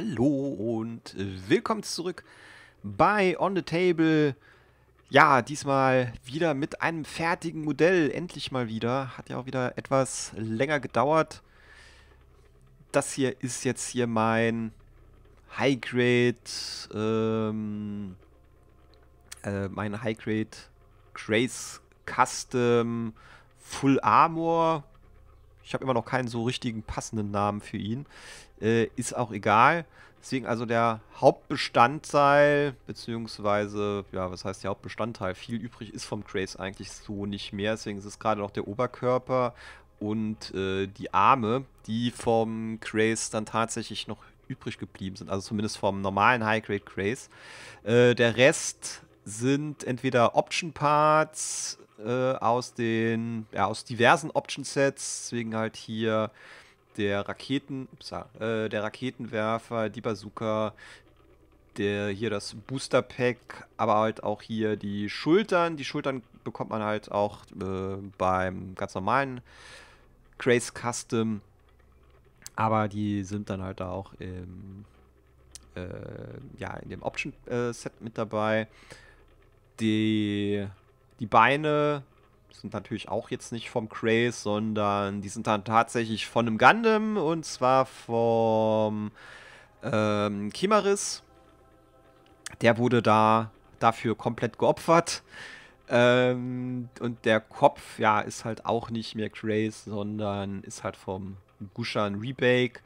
Hallo und willkommen zurück bei On the Table. Ja, diesmal wieder mit einem fertigen Modell, endlich mal wieder. Hat ja auch wieder etwas länger gedauert. Das hier ist jetzt hier mein High-Grade, ähm, äh, mein High-Grade Grace Custom Full Armor ich habe immer noch keinen so richtigen passenden Namen für ihn. Äh, ist auch egal. Deswegen also der Hauptbestandteil, beziehungsweise, ja, was heißt der Hauptbestandteil? Viel übrig ist vom Grace eigentlich so nicht mehr. Deswegen ist es gerade noch der Oberkörper und äh, die Arme, die vom Grace dann tatsächlich noch übrig geblieben sind. Also zumindest vom normalen High-Grade Grace. Äh, der Rest sind entweder Option Parts, äh, aus den, ja, aus diversen Option-Sets, deswegen halt hier der Raketen, äh, der Raketenwerfer, die Bazooka, der, hier das Booster Pack, aber halt auch hier die Schultern. Die Schultern bekommt man halt auch äh, beim ganz normalen Grace Custom, aber die sind dann halt auch im, äh, ja, in dem Option äh, Set mit dabei. Die die Beine sind natürlich auch jetzt nicht vom Craze, sondern die sind dann tatsächlich von einem Gundam und zwar vom ähm, Kimaris. Der wurde da dafür komplett geopfert. Ähm, und der Kopf, ja, ist halt auch nicht mehr Craze, sondern ist halt vom Gushan Rebake.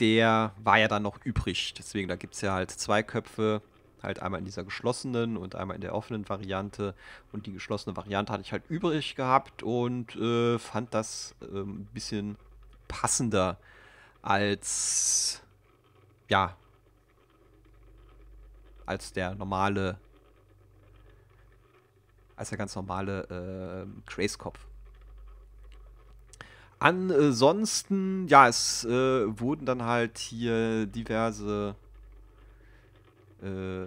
Der war ja dann noch übrig. Deswegen, da gibt es ja halt zwei Köpfe. Halt einmal in dieser geschlossenen und einmal in der offenen Variante. Und die geschlossene Variante hatte ich halt übrig gehabt und äh, fand das äh, ein bisschen passender als, ja, als der normale, als der ganz normale äh, Crazekopf. Ansonsten, ja, es äh, wurden dann halt hier diverse äh,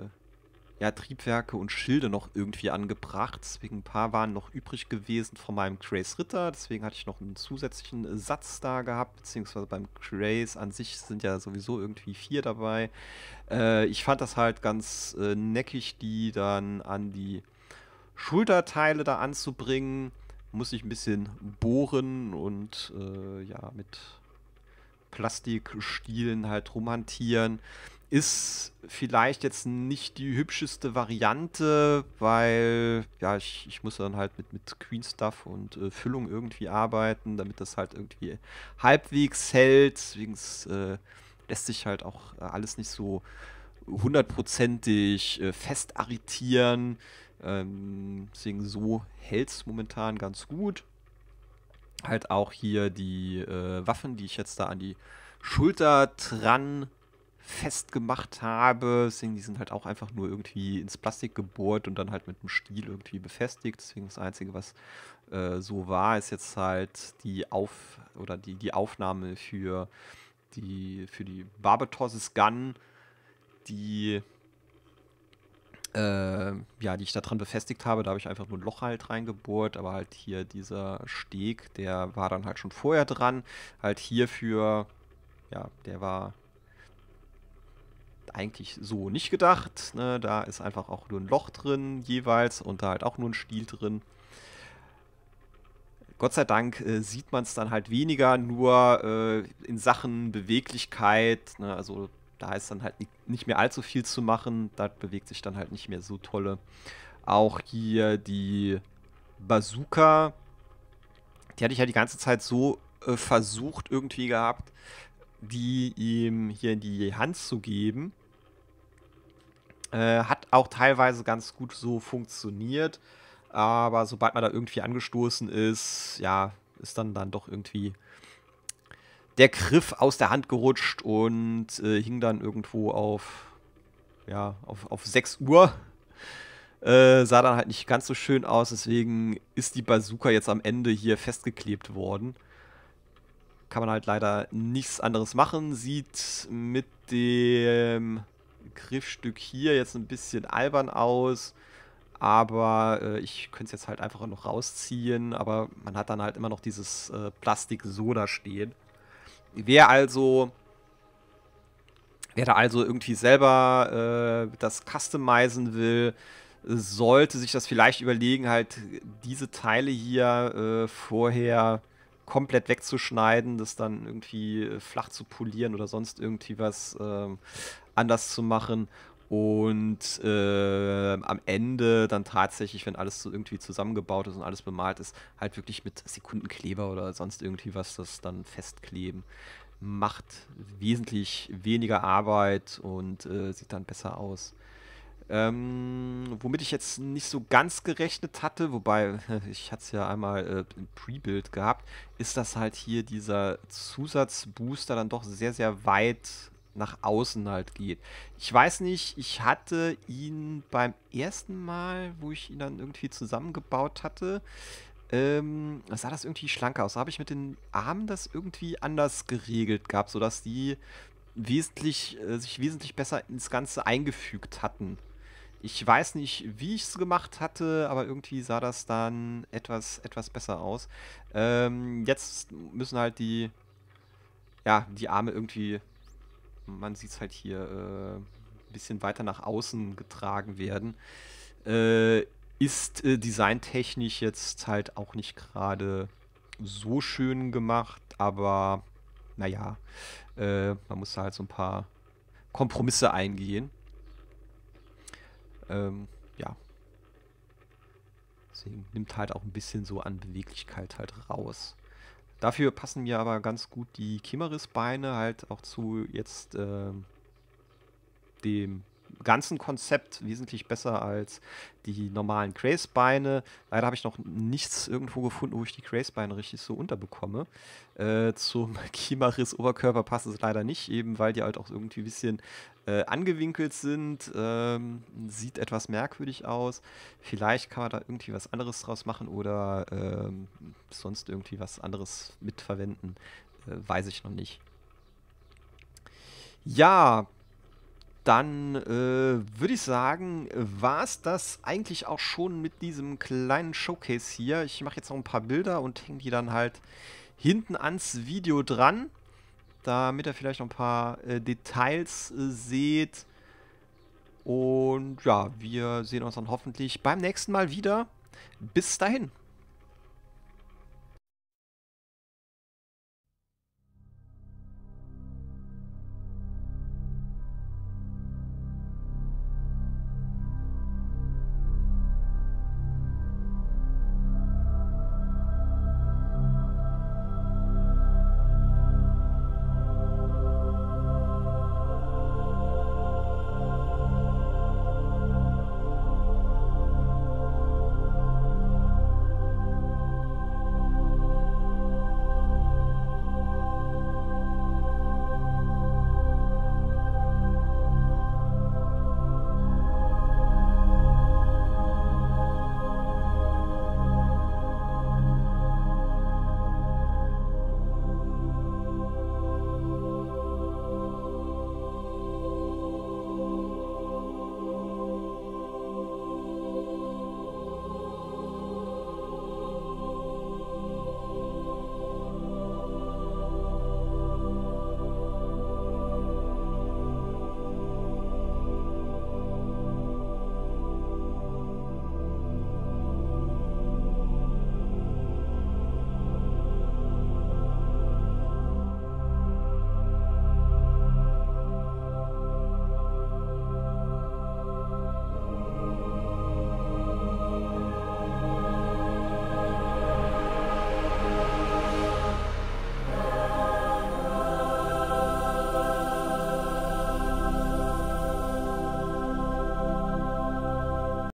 ja, Triebwerke und Schilde noch irgendwie angebracht. Deswegen ein paar waren noch übrig gewesen von meinem Grace Ritter. Deswegen hatte ich noch einen zusätzlichen Satz da gehabt. Beziehungsweise beim Grace an sich sind ja sowieso irgendwie vier dabei. Äh, ich fand das halt ganz äh, neckig, die dann an die Schulterteile da anzubringen. Muss ich ein bisschen bohren und äh, ja, mit Plastikstielen halt rumhantieren. Ist vielleicht jetzt nicht die hübscheste Variante, weil ja, ich, ich muss dann halt mit, mit Queen Stuff und äh, Füllung irgendwie arbeiten, damit das halt irgendwie halbwegs hält. Deswegen äh, lässt sich halt auch äh, alles nicht so hundertprozentig äh, fest arretieren. Ähm, deswegen so hält es momentan ganz gut. Halt auch hier die äh, Waffen, die ich jetzt da an die Schulter dran festgemacht habe. Deswegen, die sind halt auch einfach nur irgendwie ins Plastik gebohrt und dann halt mit einem Stiel irgendwie befestigt. Deswegen das Einzige, was äh, so war, ist jetzt halt die Auf- oder die, die Aufnahme für die, für die Barbatosses Gun, die äh, ja, die ich da dran befestigt habe. Da habe ich einfach nur ein Loch halt reingebohrt, aber halt hier dieser Steg, der war dann halt schon vorher dran. Halt hierfür, ja, der war eigentlich so nicht gedacht. Ne? Da ist einfach auch nur ein Loch drin jeweils und da halt auch nur ein Stiel drin. Gott sei Dank äh, sieht man es dann halt weniger, nur äh, in Sachen Beweglichkeit, ne? also da ist dann halt nicht mehr allzu viel zu machen, da bewegt sich dann halt nicht mehr so tolle. Auch hier die Bazooka, die hatte ich ja die ganze Zeit so äh, versucht irgendwie gehabt, die ihm hier in die Hand zu geben. Äh, hat auch teilweise ganz gut so funktioniert, aber sobald man da irgendwie angestoßen ist, ja, ist dann dann doch irgendwie der Griff aus der Hand gerutscht und äh, hing dann irgendwo auf, ja, auf, auf 6 Uhr. Äh, sah dann halt nicht ganz so schön aus, deswegen ist die Bazooka jetzt am Ende hier festgeklebt worden. Kann man halt leider nichts anderes machen. Sieht mit dem Griffstück hier jetzt ein bisschen albern aus. Aber äh, ich könnte es jetzt halt einfach noch rausziehen. Aber man hat dann halt immer noch dieses äh, Plastik-Soda stehen. Wer also Wer da also irgendwie selber äh, das customizen will, sollte sich das vielleicht überlegen, halt diese Teile hier äh, vorher komplett wegzuschneiden, das dann irgendwie äh, flach zu polieren oder sonst irgendwie was ähm, anders zu machen. Und äh, am Ende dann tatsächlich, wenn alles so irgendwie zusammengebaut ist und alles bemalt ist, halt wirklich mit Sekundenkleber oder sonst irgendwie was das dann festkleben. Macht wesentlich weniger Arbeit und äh, sieht dann besser aus. Ähm, womit ich jetzt nicht so ganz gerechnet hatte, wobei ich hatte es ja einmal äh, im Pre-Build gehabt, ist, dass halt hier dieser Zusatzbooster dann doch sehr, sehr weit nach außen halt geht. Ich weiß nicht, ich hatte ihn beim ersten Mal, wo ich ihn dann irgendwie zusammengebaut hatte, ähm, sah das irgendwie schlanker aus. Da habe ich mit den Armen das irgendwie anders geregelt gehabt, sodass die wesentlich, äh, sich wesentlich besser ins Ganze eingefügt hatten. Ich weiß nicht, wie ich es gemacht hatte, aber irgendwie sah das dann etwas, etwas besser aus. Ähm, jetzt müssen halt die, ja, die Arme irgendwie, man sieht es halt hier, äh, ein bisschen weiter nach außen getragen werden. Äh, ist äh, designtechnisch jetzt halt auch nicht gerade so schön gemacht, aber naja, äh, man muss da halt so ein paar Kompromisse eingehen. Ähm, ja. Deswegen nimmt halt auch ein bisschen so an Beweglichkeit halt raus. Dafür passen mir aber ganz gut die Chimaris-Beine halt auch zu jetzt äh, dem ganzen Konzept wesentlich besser als die normalen Grace-Beine. Leider habe ich noch nichts irgendwo gefunden, wo ich die Grace-Beine richtig so unterbekomme. Äh, zum Kimaris-Oberkörper passt es leider nicht, eben weil die halt auch irgendwie ein bisschen äh, angewinkelt sind. Ähm, sieht etwas merkwürdig aus. Vielleicht kann man da irgendwie was anderes draus machen oder ähm, sonst irgendwie was anderes mitverwenden. Äh, weiß ich noch nicht. Ja, dann äh, würde ich sagen, war es das eigentlich auch schon mit diesem kleinen Showcase hier. Ich mache jetzt noch ein paar Bilder und hänge die dann halt hinten ans Video dran, damit ihr vielleicht noch ein paar äh, Details äh, seht. Und ja, wir sehen uns dann hoffentlich beim nächsten Mal wieder. Bis dahin.